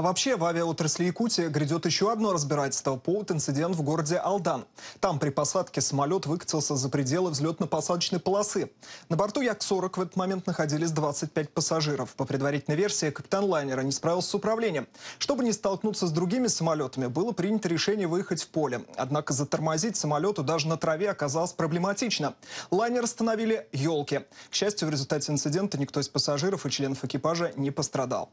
А вообще в авиаотрасли Якутии грядет еще одно разбирательство. Повод инцидент в городе Алдан. Там при посадке самолет выкатился за пределы взлетно-посадочной полосы. На борту Як-40 в этот момент находились 25 пассажиров. По предварительной версии, капитан лайнера не справился с управлением. Чтобы не столкнуться с другими самолетами, было принято решение выехать в поле. Однако затормозить самолету даже на траве оказалось проблематично. Лайнер остановили елки. К счастью, в результате инцидента никто из пассажиров и членов экипажа не пострадал.